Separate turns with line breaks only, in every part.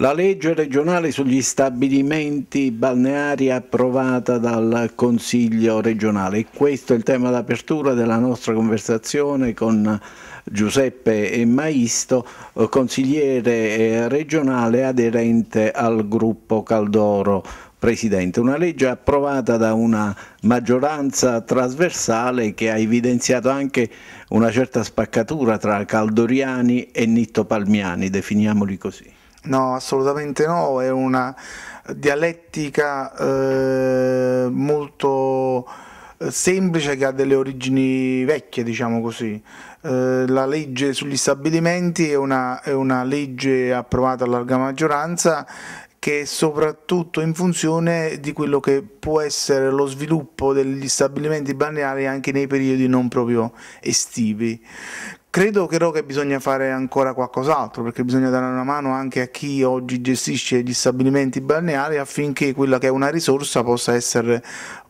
La legge regionale sugli stabilimenti balneari approvata dal Consiglio regionale. Questo è il tema d'apertura della nostra conversazione con Giuseppe Maisto, consigliere eh, regionale aderente al gruppo Caldoro Presidente. Una legge approvata da una maggioranza trasversale che ha evidenziato anche una certa spaccatura tra caldoriani e nittopalmiani, definiamoli così. No,
assolutamente no, è una dialettica eh, molto eh, semplice che ha delle origini vecchie, diciamo così. Eh, la legge sugli stabilimenti è una, è una legge approvata a larga maggioranza che è soprattutto in funzione di quello che può essere lo sviluppo degli stabilimenti balneari anche nei periodi non proprio estivi. Credo però che bisogna fare ancora qualcos'altro, perché bisogna dare una mano anche a chi oggi gestisce gli stabilimenti balneari affinché quella che è una risorsa possa essere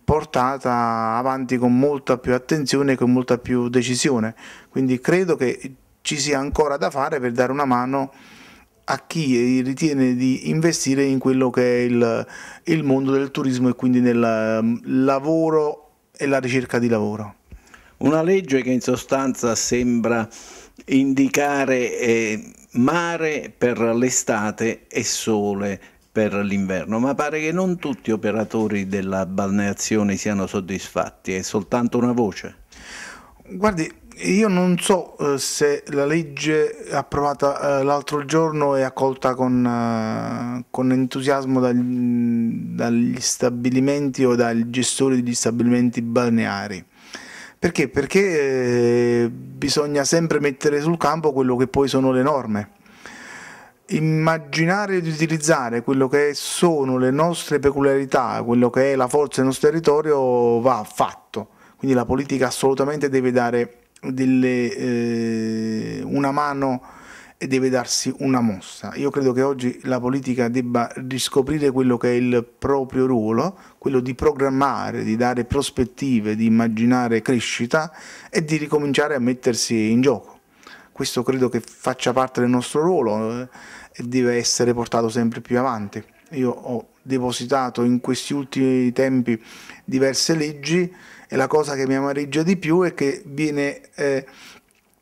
portata avanti con molta più attenzione e con molta più decisione. Quindi credo che ci sia ancora da fare per dare una mano a chi ritiene di investire in quello che è il, il mondo del turismo e quindi nel mm,
lavoro e la ricerca di lavoro. Una legge che in sostanza sembra indicare eh, mare per l'estate e sole per l'inverno, ma pare che non tutti gli operatori della balneazione siano soddisfatti, è soltanto una voce. Guardi, io non
so eh, se la legge approvata eh, l'altro giorno è accolta con, eh, con entusiasmo dagli, dagli stabilimenti o dai gestori degli stabilimenti balneari. Perché? Perché eh, bisogna sempre mettere sul campo quello che poi sono le norme. Immaginare di utilizzare quello che sono le nostre peculiarità, quello che è la forza del nostro territorio va fatto. Quindi la politica assolutamente deve dare delle, eh, una mano deve darsi una mossa. Io credo che oggi la politica debba riscoprire quello che è il proprio ruolo, quello di programmare, di dare prospettive, di immaginare crescita e di ricominciare a mettersi in gioco. Questo credo che faccia parte del nostro ruolo eh, e deve essere portato sempre più avanti. Io ho depositato in questi ultimi tempi diverse leggi e la cosa che mi amareggia di più è che viene eh,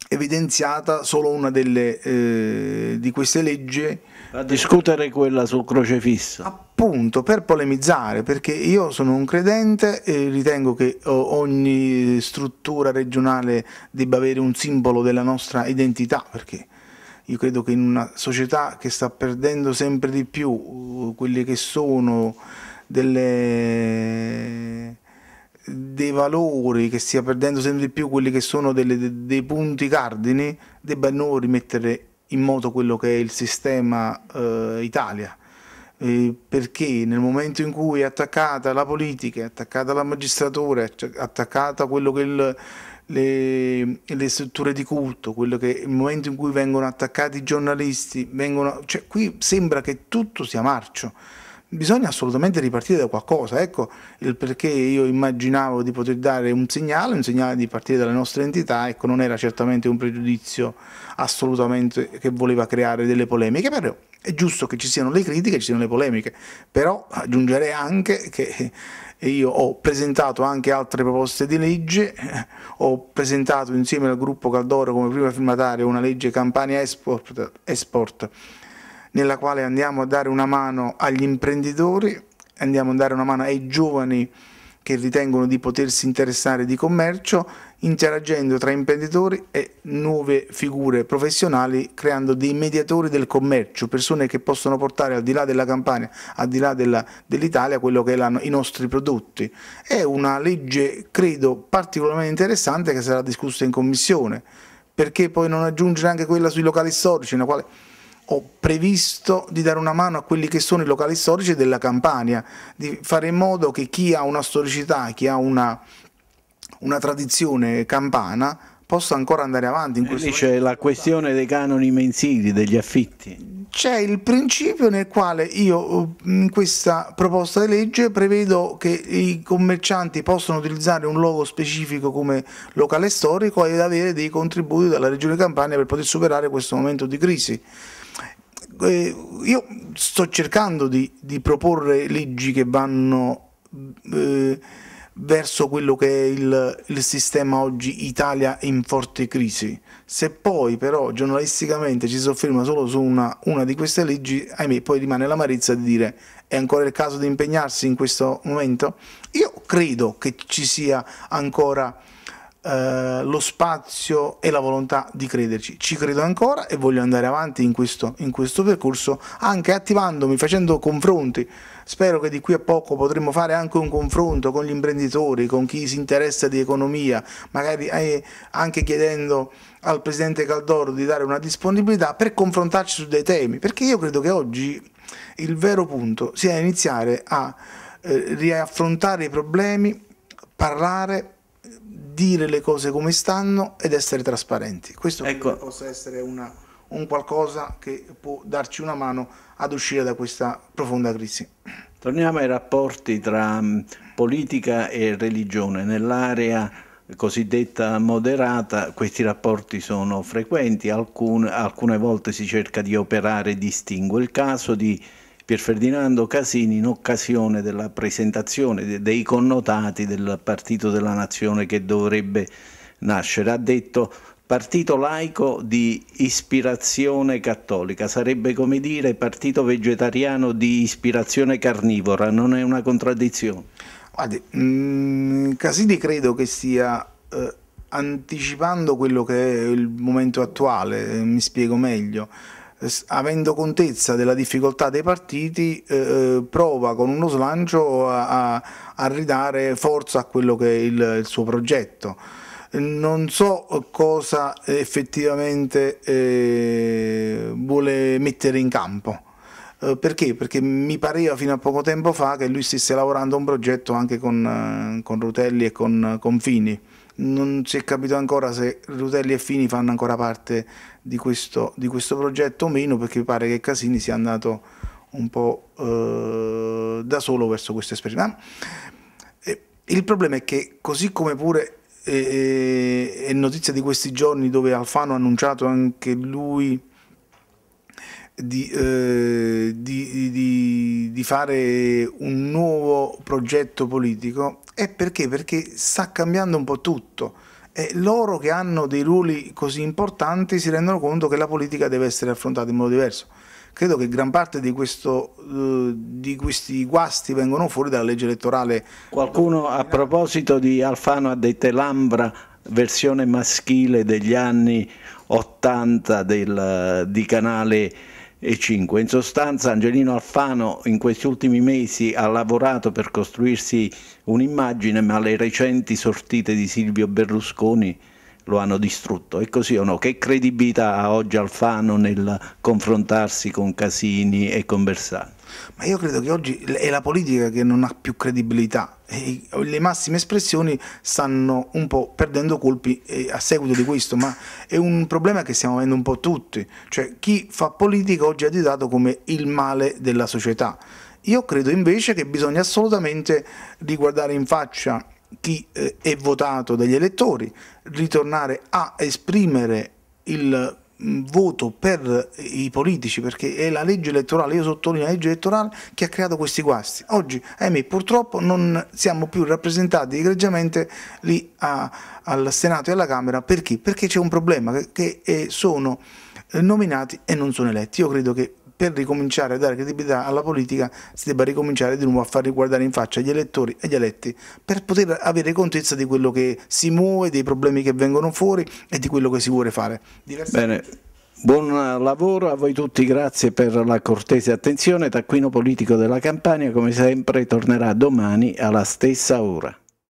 evidenziata solo una delle, eh, di queste leggi. A discutere quella sul crocefisso. Appunto, per polemizzare, perché io sono un credente e ritengo che eh, ogni struttura regionale debba avere un simbolo della nostra identità, perché io credo che in una società che sta perdendo sempre di più eh, quelle che sono delle dei valori, che stia perdendo sempre di più quelli che sono delle, dei punti cardini, debba noi rimettere in moto quello che è il sistema eh, Italia. Eh, perché nel momento in cui è attaccata la politica, è attaccata la magistratura, è cioè, attaccata quello che il, le, le, strutture di culto, quello che il momento in cui vengono attaccati i giornalisti, vengono, cioè, qui sembra che tutto sia marcio bisogna assolutamente ripartire da qualcosa, ecco il perché io immaginavo di poter dare un segnale, un segnale di partire dalla nostra entità, ecco non era certamente un pregiudizio assolutamente che voleva creare delle polemiche, però è giusto che ci siano le critiche, ci siano le polemiche, però aggiungerei anche che io ho presentato anche altre proposte di legge, ho presentato insieme al gruppo Caldoro come prima firmataria una legge Campania Export, Export nella quale andiamo a dare una mano agli imprenditori, andiamo a dare una mano ai giovani che ritengono di potersi interessare di commercio, interagendo tra imprenditori e nuove figure professionali, creando dei mediatori del commercio, persone che possono portare al di là della Campania, al di là dell'Italia, quello che erano i nostri prodotti. È una legge, credo, particolarmente interessante che sarà discussa in commissione, perché poi non aggiungere anche quella sui locali storici, nella quale ho previsto di dare una mano a quelli che sono i locali storici della Campania, di fare in modo che chi ha una storicità, chi ha una, una tradizione campana, possa ancora andare
avanti. In eh, questo lì c'è la questione dei canoni mensili, degli affitti.
C'è il principio nel quale io uh, in questa proposta di legge prevedo che i commercianti possano utilizzare un luogo specifico come locale storico ed avere dei contributi dalla Regione Campania per poter superare questo momento di crisi eh, io sto cercando di, di, proporre leggi che vanno eh, verso quello che è il, il, sistema oggi Italia in forte crisi. Se poi però giornalisticamente ci sofferma solo su una, una di queste leggi, ahimè, poi rimane l'amarezza di dire è ancora il caso di impegnarsi in questo momento? Io credo che ci sia ancora eh, lo spazio e la volontà di crederci. Ci credo ancora e voglio andare avanti in questo, in questo percorso, anche attivandomi, facendo confronti. Spero che di qui a poco potremo fare anche un confronto con gli imprenditori, con chi si interessa di economia, magari eh, anche chiedendo al presidente Caldoro di dare una disponibilità per confrontarci su dei temi, perché io credo che oggi il vero punto sia iniziare a eh, riaffrontare i problemi, parlare dire le cose come stanno ed essere trasparenti. Questo ecco. possa essere una, un qualcosa che può darci una mano ad
uscire da questa profonda crisi. Torniamo ai rapporti tra mm, politica e religione. Nell'area cosiddetta moderata questi rapporti sono frequenti, alcune, alcune volte si cerca di operare distingue. Il caso di Pier Ferdinando Casini in occasione della presentazione dei connotati del Partito della Nazione che dovrebbe nascere. Ha detto partito laico di ispirazione cattolica, sarebbe come dire partito vegetariano di ispirazione carnivora, non è una contraddizione? Guardi,
mm, Casini credo che stia eh, anticipando quello che è il momento attuale, eh, mi spiego meglio avendo contezza della difficoltà dei partiti, eh, eh prova con uno slancio a, a, ridare forza a quello che è il, il suo progetto. Non so cosa effettivamente eh, vuole mettere in campo. Eh, perché? Perché mi pareva fino a poco tempo fa che lui stesse lavorando a un progetto anche con, eh, con Rutelli e con, con Fini non si è capito ancora se Rutelli e Fini fanno ancora parte di questo, di questo progetto o meno, perché mi pare che Casini sia andato un po' eh, da solo verso questo esperimento. Eh, il problema è che così come pure eh, eh, è notizia di questi giorni dove Alfano ha annunciato anche lui di, eh, di di fare un nuovo progetto politico è perché? Perché sta cambiando un po' tutto e loro che hanno dei ruoli così importanti si rendono conto che la politica deve essere affrontata in modo diverso. Credo che gran parte di,
questo, eh, di questi guasti vengano fuori dalla legge elettorale. Qualcuno a proposito di Alfano ha detto l'Ambra versione maschile degli anni 80 del, di canale 5. In sostanza Angelino Alfano in questi ultimi mesi ha lavorato per costruirsi un'immagine, ma le recenti sortite di Silvio Berlusconi lo hanno distrutto. È così o no? Che credibilità ha oggi Alfano nel confrontarsi con Casini e con Bersani?
Ma io credo che oggi è la politica che non ha più credibilità le massime espressioni stanno un po' perdendo colpi a seguito di questo, ma è un problema che stiamo avendo un po' tutti, cioè chi fa politica oggi è additato come il male della società. Io credo invece che bisogna assolutamente riguardare in faccia chi eh, è votato dagli elettori, ritornare a esprimere il Mm, voto per i politici perché è la legge elettorale, io sottolineo la legge elettorale che ha creato questi guasti. Oggi, ahimè, purtroppo non siamo più rappresentati egregiamente lì a, al Senato e alla Camera perché? Perché c'è un problema che, che eh, sono eh, nominati e non sono eletti. Io credo che per ricominciare a dare credibilità alla politica si debba ricominciare di nuovo a far riguardare in faccia gli elettori e gli eletti per poter avere contezza di quello che si muove, dei problemi che vengono fuori e di quello che si vuole
fare. Bene. Buon lavoro a voi tutti, grazie per la cortese attenzione. Taccuino politico della Campania, come sempre, tornerà domani alla stessa ora.